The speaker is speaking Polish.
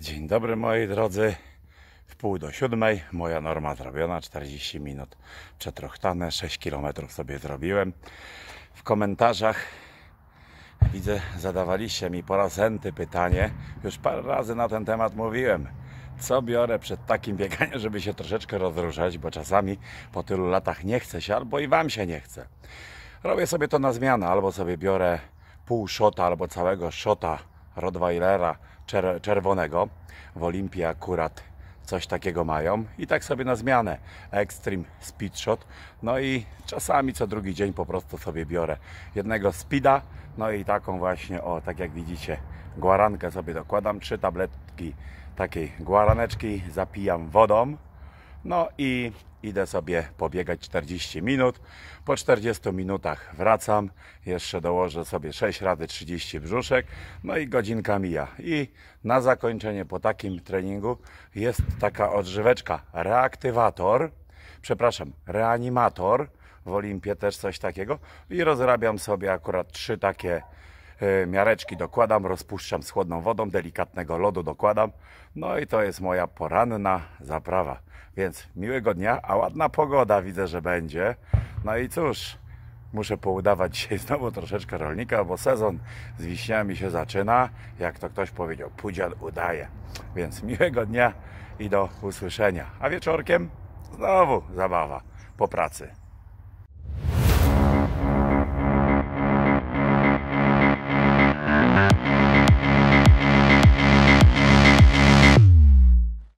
Dzień dobry moi drodzy. W pół do siódmej moja norma zrobiona, 40 minut przetrochtane, 6 km sobie zrobiłem. W komentarzach widzę, zadawaliście mi po raz enty pytanie, już parę razy na ten temat mówiłem. Co biorę przed takim bieganiem, żeby się troszeczkę rozruszać, bo czasami po tylu latach nie chce się, albo i wam się nie chce. Robię sobie to na zmianę, albo sobie biorę pół szota, albo całego szota Rottweilera czer czerwonego. W Olimpii akurat coś takiego mają. I tak sobie na zmianę Extreme Speedshot. No i czasami co drugi dzień po prostu sobie biorę jednego speeda, no i taką właśnie, o tak jak widzicie, guarankę sobie dokładam, trzy tabletki takiej guaraneczki zapijam wodą. No i idę sobie pobiegać 40 minut. Po 40 minutach wracam, jeszcze dołożę sobie 6 razy 30 brzuszek, no i godzinka mija. I na zakończenie po takim treningu jest taka odżyweczka, reaktywator, przepraszam, reanimator, w Olimpie też coś takiego i rozrabiam sobie akurat trzy takie E, miareczki dokładam, rozpuszczam z chłodną wodą, delikatnego lodu dokładam. No i to jest moja poranna zaprawa. Więc miłego dnia, a ładna pogoda widzę, że będzie. No i cóż, muszę poudawać dzisiaj znowu troszeczkę rolnika, bo sezon z wiśniami się zaczyna. Jak to ktoś powiedział, pudzian udaje. Więc miłego dnia i do usłyszenia. A wieczorkiem znowu zabawa po pracy.